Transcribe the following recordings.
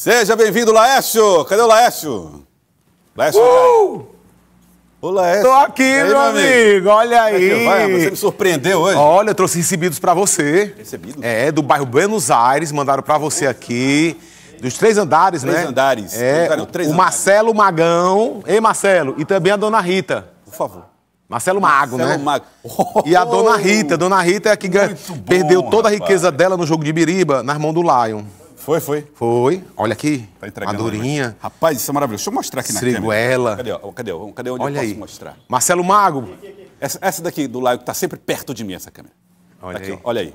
Seja bem-vindo, Laércio! Cadê o Laércio? Laércio! Uh! O Laércio. Tô aqui, aí, meu amigo. amigo. Olha aí. Vai, você me surpreendeu hoje. Olha, eu trouxe recebidos para você. Recebidos? É, do bairro Buenos Aires, mandaram para você Nossa. aqui. Dos três andares, três né? Andares. É, três, três o andares. Marcelo Magão. Ei, Marcelo. E também a dona Rita. Por favor. Marcelo Mago, né? Marcelo né? Mago. Oh, e a Dona Rita. Dona Rita é a que ganha, bom, perdeu toda a riqueza dela no jogo de biriba nas mãos do Lion. Foi, foi. Foi. Olha aqui. Tá entregando. Né, Madurinha. Rapaz, isso é maravilhoso. Deixa eu mostrar aqui na câmera. Cadê? Cadê? Cadê, Cadê onde Olha eu posso aí. mostrar? Marcelo Mago. Essa, essa daqui do lado que tá sempre perto de mim, essa câmera. Olha aqui, aí. Olha aí.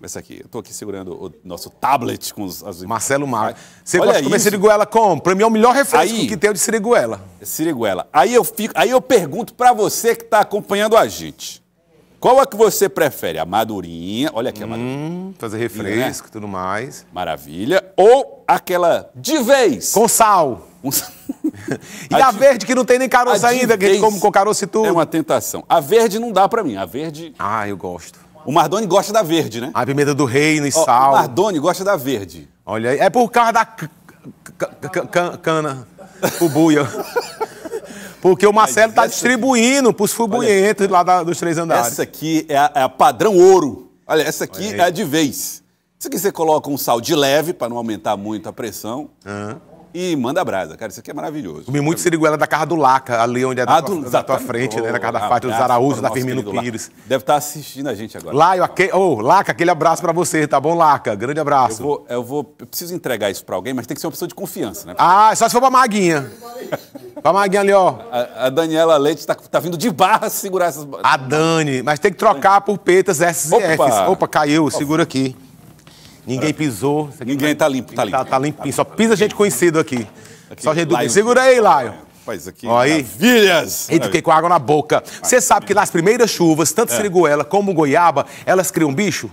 Essa aqui. Eu tô aqui segurando o nosso tablet com os, as... Marcelo Mago. Você Olha gosta de comer siriguela como? Pra mim é o melhor refresco aí, que tem é o de siriguela. Siriguela. Aí eu, fico, aí eu pergunto para você que tá acompanhando a gente. Qual a que você prefere? A madurinha, olha aqui a hum, madurinha. Hum, fazer né? refresco e né? tudo mais. Maravilha. Ou aquela de vez. Com sal. sal. e a, a de... verde que não tem nem caroço a ainda, que come com caroço e tudo. É uma tentação. A verde não dá para mim, a verde... Ah, eu gosto. O Mardoni gosta da verde, né? A pimenta do reino e Ó, sal. O Mardoni gosta da verde. Olha aí, é por causa da cana, buia. Porque o Marcelo está distribuindo para os fubuientos lá da, dos três andares. Essa aqui é a, é a padrão ouro. Olha, essa aqui Olha é a de vez. Isso aqui você coloca um sal de leve para não aumentar muito a pressão. Uhum. E manda brasa, cara, isso aqui é maravilhoso. Comi muito seriguela da Casa do Laca, ali onde é da, ah, tua, do, da tua frente, né? Da Casa da Fátima, dos Araújos, da Firmino Pires. Deve estar tá assistindo a gente agora. Laio, aquele, oh, Laca, aquele abraço para você, tá bom, Laca? Grande abraço. Eu vou, eu vou eu preciso entregar isso para alguém, mas tem que ser uma pessoa de confiança, né? Ah, só se for pra Maguinha. Vamos Maguinho ali, ó. A, a Daniela Leite está tá vindo de barra segurar essas. A Dani, mas tem que trocar por petas S e F. Opa, caiu, segura aqui. Ninguém pisou. Ninguém tá limpo, tá limpo. Tá, tá, tá limpinho. Só pisa gente conhecida aqui. aqui Só gente do... Segura aí, Lion. Rapaz, aqui. aí. Maravilhas! Eita, fiquei com água na boca. Você sabe que nas primeiras chuvas, tanto é. seriguela como goiaba, elas criam bicho?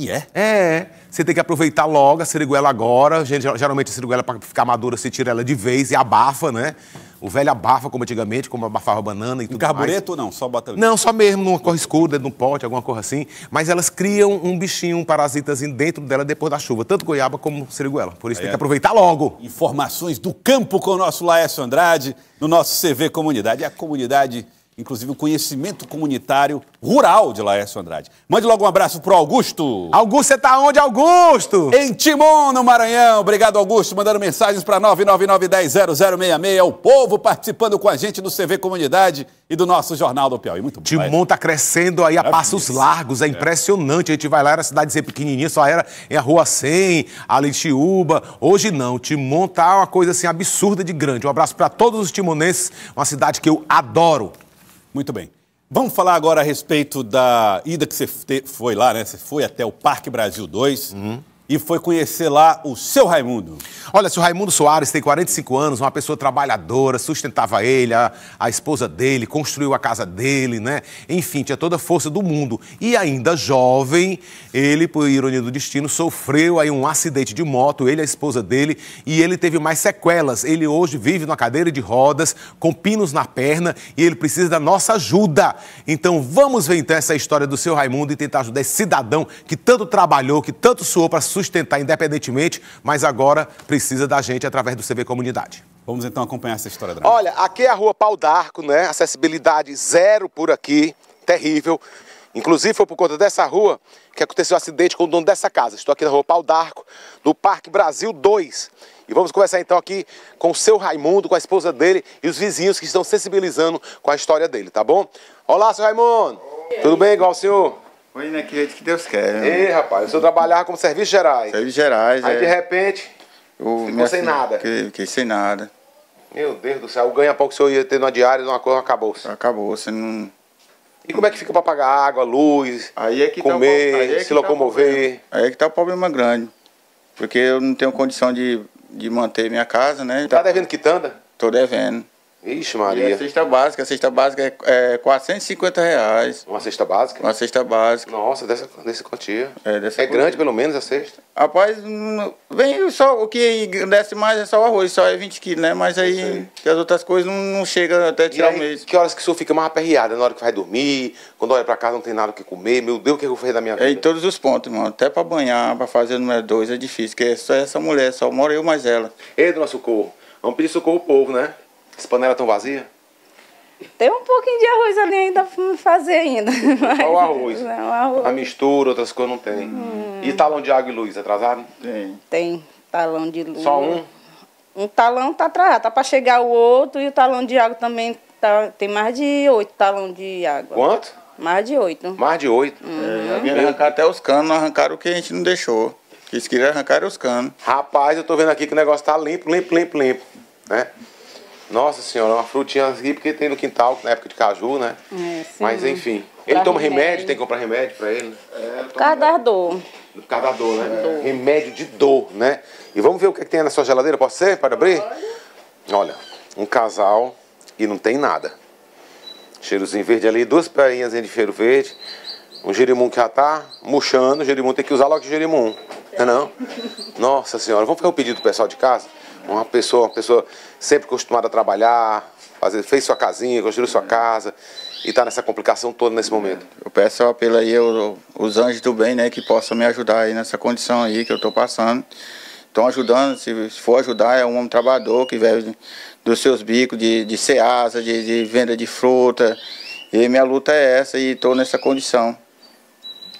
E yeah. É. é? É. Você tem que aproveitar logo a seriguela agora. Geralmente a seriguela, é para ficar madura, você tira ela de vez e abafa, né? O velho abafa, como antigamente, como abafava banana e tudo um carbureto mais. ou não? Só bota... Não, só mesmo numa cor escura, dentro de um pote, alguma cor assim. Mas elas criam um bichinho, um parasitazinho dentro dela depois da chuva. Tanto goiaba como seriguela. Por isso tem é. que aproveitar logo. Informações do campo com o nosso Laércio Andrade, no nosso CV Comunidade. É a comunidade inclusive o conhecimento comunitário rural de Laércio Andrade. Mande logo um abraço pro Augusto. Augusto, você tá onde, Augusto? Em Timon, no Maranhão. Obrigado, Augusto, mandando mensagens para 99910066. É o povo participando com a gente do CV Comunidade e do nosso Jornal do Piauí. Muito bom. Timon tá crescendo aí a é passos isso. largos, é, é, impressionante. A gente vai lá, era cidade pequenininha, só era em a Rua 100, ali Tiúba. Hoje não, Timon tá uma coisa assim absurda de grande. Um abraço para todos os timonenses, uma cidade que eu adoro. Muito bem. Vamos falar agora a respeito da ida que você foi lá, né? Você foi até o Parque Brasil 2. Uhum e foi conhecer lá o seu Raimundo. Olha, seu Raimundo Soares tem 45 anos, uma pessoa trabalhadora, sustentava ele, a, a esposa dele, construiu a casa dele, né? Enfim, tinha toda a força do mundo. E ainda jovem, ele, por ironia do destino, sofreu aí um acidente de moto, ele e a esposa dele, e ele teve mais sequelas. Ele hoje vive numa cadeira de rodas, com pinos na perna, e ele precisa da nossa ajuda. Então vamos ver então essa história do seu Raimundo e tentar ajudar esse cidadão que tanto trabalhou, que tanto suou para sua sustentar independentemente, mas agora precisa da gente através do CV Comunidade. Vamos então acompanhar essa história, Drama. Olha, aqui é a rua Pau d'Arco, né? Acessibilidade zero por aqui, terrível. Inclusive foi por conta dessa rua que aconteceu o um acidente com o dono dessa casa. Estou aqui na rua Pau d'Arco, no Parque Brasil 2. E vamos conversar então aqui com o seu Raimundo, com a esposa dele e os vizinhos que estão sensibilizando com a história dele, tá bom? Olá, seu Raimundo! Tudo bem? Igual o senhor? Foi né? que Deus quer. Né? Ei, rapaz, o senhor trabalhava como serviço gerais. Serviço gerais, Aí, é. de repente, eu, ficou sem filha, assim, nada. Fiquei, fiquei, sem nada. Meu Deus do céu, ganha pouco se o senhor ia ter numa diária, numa coisa, acabou-se. acabou você não... E como é que fica para pagar água, luz, aí é que tá comer, tá aí é que se tá locomover? Tá aí é que tá o problema grande. Porque eu não tenho condição de, de manter minha casa, né? Tá devendo quitanda? Tô devendo. Ixi, Maria. E a cesta básica, a cesta básica é, é 450 reais. Uma cesta básica? Uma cesta básica. Nossa, dessa, dessa quantia. É, dessa é quantia. grande pelo menos a cesta? Rapaz, vem só, o que desce mais é só o arroz, só é 20 quilos, né? Mas aí as outras coisas não, não chega até tirar o mês. Que horas que o senhor fica mais aperreado? É na hora que vai dormir, quando olha pra casa não tem nada o que comer, meu Deus, o que é eu fiz da minha vida? É em todos os pontos, mano. Até pra banhar, pra fazer o número 2 é difícil, porque é só essa mulher, só mora eu mais ela. Ei, dona Socorro, vamos pedir socorro ao povo, né? As panelas estão vazias? Tem um pouquinho de arroz ali ainda para fazer ainda. Só o arroz. Não, o arroz. A mistura, outras coisas não tem. Hum. E talão de água e luz, atrasado? Tem. Tem talão de luz. Só um? Um talão tá atrasado, tá para chegar o outro e o talão de água também tá, tem mais de oito talão de água. Quanto? Mais de oito. Mais de oito? Uhum. É, arrancar até os canos, arrancaram o que a gente não deixou. Eles queriam arrancar os canos. Rapaz, eu tô vendo aqui que o negócio tá limpo, limpo, limpo, limpo, né? Nossa senhora, uma frutinha aqui, porque tem no quintal, na época de caju, né? É, Mas enfim. Ele toma remédio. remédio, tem que comprar remédio pra ele? Né? É, Por causa da dor. Por causa da dor, né? É. Remédio de dor, né? E vamos ver o que, é que tem na sua geladeira, pode ser? Para abrir? Olha, um casal e não tem nada. Cheirozinho verde ali, duas perinhas de cheiro verde. Um gerimum que já tá murchando, o gerimum tem que usar logo o gerimum. Não é não? Nossa senhora, vamos fazer o um pedido do pessoal de casa? Uma pessoa, uma pessoa sempre acostumada a trabalhar, fazer, fez sua casinha, construiu sua casa e está nessa complicação toda nesse momento. É. Eu peço um apelo aí, eu, os anjos do bem, né, que possam me ajudar aí nessa condição aí que eu estou passando. Estão ajudando, se for ajudar, é um homem trabalhador que vive dos seus bicos de, de ceasa, de, de venda de fruta. E minha luta é essa e estou nessa condição.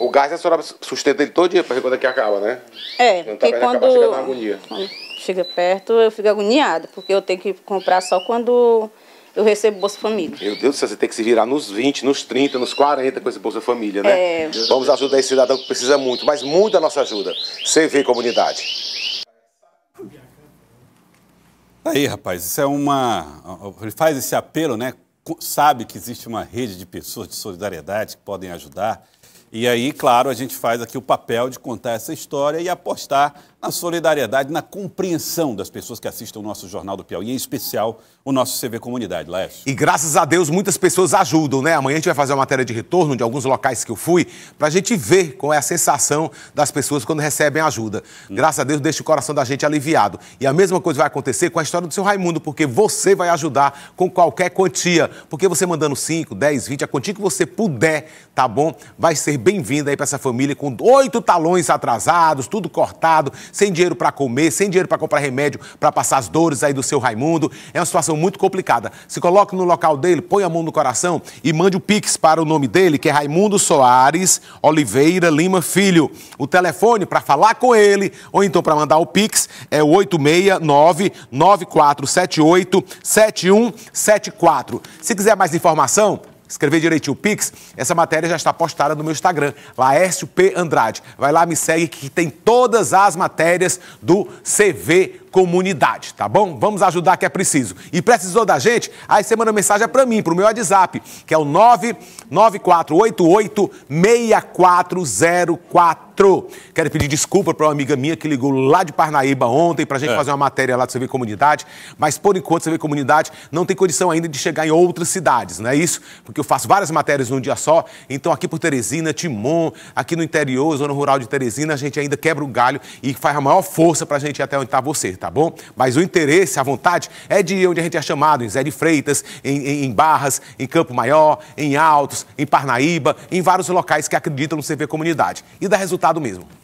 O gás a senhora sustenta ele todo dia para ver quando aqui é que acaba, né? É, porque quando... Acaba, chega na agonia. É chega perto, eu fico agoniada, porque eu tenho que comprar só quando eu recebo Bolsa Família. Meu Deus do céu, você tem que se virar nos 20, nos 30, nos 40 com esse Bolsa Família, né? É... Vamos ajudar esse cidadão que precisa muito, mas muda nossa ajuda. CV Comunidade. Aí, rapaz, isso é uma. Ele faz esse apelo, né? Sabe que existe uma rede de pessoas de solidariedade que podem ajudar. E aí, claro, a gente faz aqui o papel de contar essa história e apostar na solidariedade, na compreensão das pessoas que assistem o nosso Jornal do Piauí, em especial o nosso CV Comunidade, Laércio. E graças a Deus muitas pessoas ajudam, né? Amanhã a gente vai fazer uma matéria de retorno de alguns locais que eu fui, para a gente ver qual é a sensação das pessoas quando recebem ajuda. Hum. Graças a Deus deixa o coração da gente aliviado. E a mesma coisa vai acontecer com a história do seu Raimundo, porque você vai ajudar com qualquer quantia, porque você mandando 5, 10, 20, a quantia que você puder, tá bom? Vai ser bem-vinda aí para essa família com oito talões atrasados, tudo cortado, sem dinheiro para comer, sem dinheiro para comprar remédio, para passar as dores aí do seu Raimundo. É uma situação muito complicada. Se coloque no local dele, põe a mão no coração e mande o Pix para o nome dele, que é Raimundo Soares Oliveira Lima Filho. O telefone para falar com ele ou então para mandar o Pix é o 869 9478 7174. Se quiser mais informação, escrever direitinho o Pix, essa matéria já está postada no meu Instagram, Laércio P. Andrade. Vai lá, me segue que tem todas as matérias do CV Comunidade, tá bom? Vamos ajudar que é preciso. E precisou da gente? Aí você manda mensagem é para mim, para o meu WhatsApp, que é o 99488 6404. Quero pedir desculpa para uma amiga minha que ligou lá de Parnaíba ontem para a gente é. fazer uma matéria lá do CV Comunidade, mas por enquanto CV Comunidade não tem condição ainda de chegar em outras cidades, não é isso? Porque eu faço várias matérias num dia só, então aqui por Teresina, Timon, aqui no interior, zona rural de Teresina, a gente ainda quebra o galho e faz a maior força para a gente ir até onde está você, tá bom? Mas o interesse, a vontade é de onde a gente é chamado, em Zé de Freitas, em, em, em Barras, em Campo Maior, em Altos, em Parnaíba, em vários locais que acreditam no CV Comunidade. E dá resultado do mesmo.